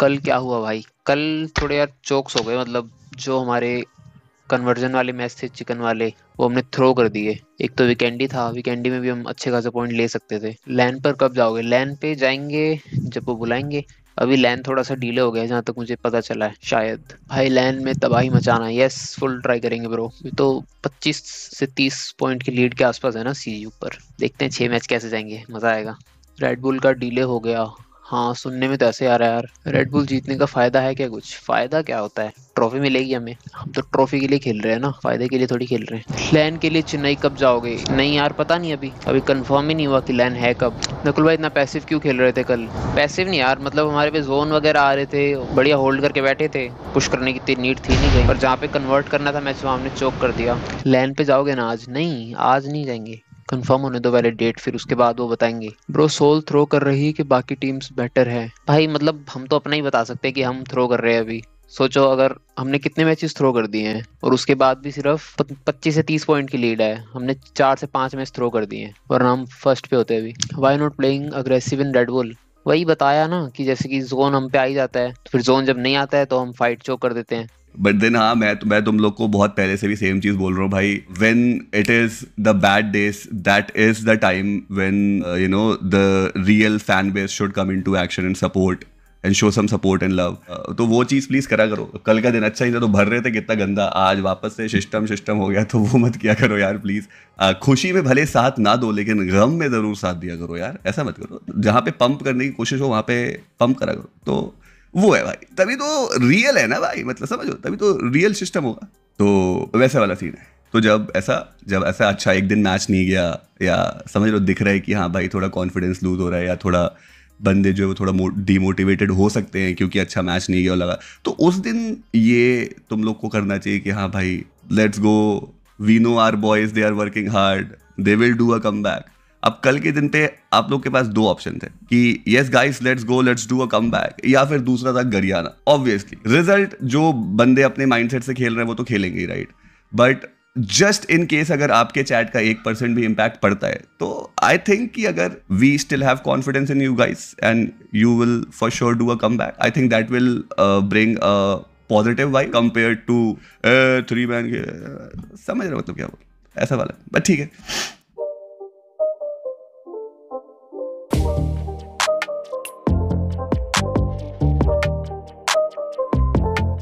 कल क्या हुआ भाई कल थोड़े यार चौक्स हो गए मतलब जो हमारे कन्वर्जन वाले मैच थे चिकन वाले वो हमने थ्रो कर दिए एक तो वीकेंडी था वीकेंडी में भी हम अच्छे खासे पॉइंट ले सकते थे लैन पर कब जाओगे लैन पे जाएंगे जब वो बुलाएंगे अभी लैन थोड़ा सा डीले हो गया है जहाँ तक मुझे पता चला है शायद भाई लैन में तबाही मचाना यस फुल ट्राई करेंगे ब्रो तो 25 से 30 पॉइंट की लीड के आसपास है ना सी पर देखते हैं छः मैच कैसे जाएंगे मज़ा आएगा रेडबुल का डीले हो गया हाँ सुनने में तो ऐसे आ रहा है यार रेडबुल जीतने का फायदा है क्या कुछ फायदा क्या होता है ट्रॉफी मिलेगी हमें हम तो ट्रॉफी के लिए खेल रहे हैं ना फायदे के लिए थोड़ी खेल रहे हैं लैन के लिए चेन्नई कब जाओगे नहीं यार पता नहीं अभी अभी कंफर्म ही नहीं हुआ कि लैन है कब नकुल भाई इतना पैसिव क्यों खेल रहे थे कल पैसिव नहीं यार मतलब हमारे पे जोन वगैरह आ रहे थे बढ़िया होल्ड करके बैठे थे पुश करने की इतनी नीड थी नहीं गई और जहाँ पे कन्वर्ट करना था मैच वहाँ हमने चौक कर दिया लैन पे जाओगे ना आज नहीं आज नहीं जाएंगे कंफर्म होने दो वाले डेट फिर उसके बाद वो बताएंगे ब्रो सोल थ्रो कर रही है कि बाकी टीम्स बेटर है भाई मतलब हम तो अपना ही बता सकते हैं कि हम थ्रो कर रहे हैं अभी सोचो अगर हमने कितने मैचेस थ्रो कर दिए हैं और उसके बाद भी सिर्फ पच्चीस से तीस पॉइंट की लीड है हमने चार से पांच मैच थ्रो कर दिए हैं वरना हम फर्स्ट पे होते हैं अभी why not playing aggressive in Red Bull वही बताया ना कि जैसे कि जोन हम पे आ ही जाता है तो फिर जोन जब नहीं आता है तो हम फाइट शो कर देते हैं बट देन हाँ मैं तो, मैं तुम लोग को बहुत पहले से भी सेम चीज बोल रहा हूँ भाई when it is the bad days that is the time when you know the real fan base should come into action and support and show some support and love तो वो चीज़ please करा करो कल का दिन अच्छा ही था तो भर रहे थे कितना गंदा आज वापस से सिस्टम सिस्टम हो गया तो वो मत किया करो यार प्लीज़ uh, खुशी में भले साथ ना दो लेकिन गम में ज़रूर साथ दिया करो यार ऐसा मत करो जहाँ पे पंप करने की कोशिश हो वहाँ पे पंप करा करो तो वो है भाई तभी तो रियल है ना भाई मतलब समझो तभी तो रियल सिस्टम होगा तो वैसे वाला सीन है तो जब ऐसा जब ऐसा अच्छा एक दिन मैच नहीं गया या समझ लो दिख रहा है कि हाँ भाई थोड़ा कॉन्फिडेंस लूज हो रहा है या थोड़ा बंदे जो है वो थोड़ा डीमोटिवेटेड हो सकते हैं क्योंकि अच्छा मैच नहीं गया लगा तो उस दिन ये तुम लोग को करना चाहिए कि हाँ भाई let's go we know our boys they are working hard they will do a comeback अब कल के दिन पे आप लोग के पास दो ऑप्शन थे कि yes guys let's go let's do a comeback या फिर दूसरा था गरियाना ऑब्वियसली रिजल्ट जो बंदे अपने माइंडसेट से खेल रहे हैं वो तो खेलेंगे ही right but just in case अगर आपके चैट का एक परसेंट भी इम्पैक्ट पड़ता है तो आई थिंक कि अगर we still have confidence in you guys and you will for sure do a comeback I think that will bring a positive vibe compare to three man समझ रहे मतलब क्या बोल ऐसा वाला बट ठीक है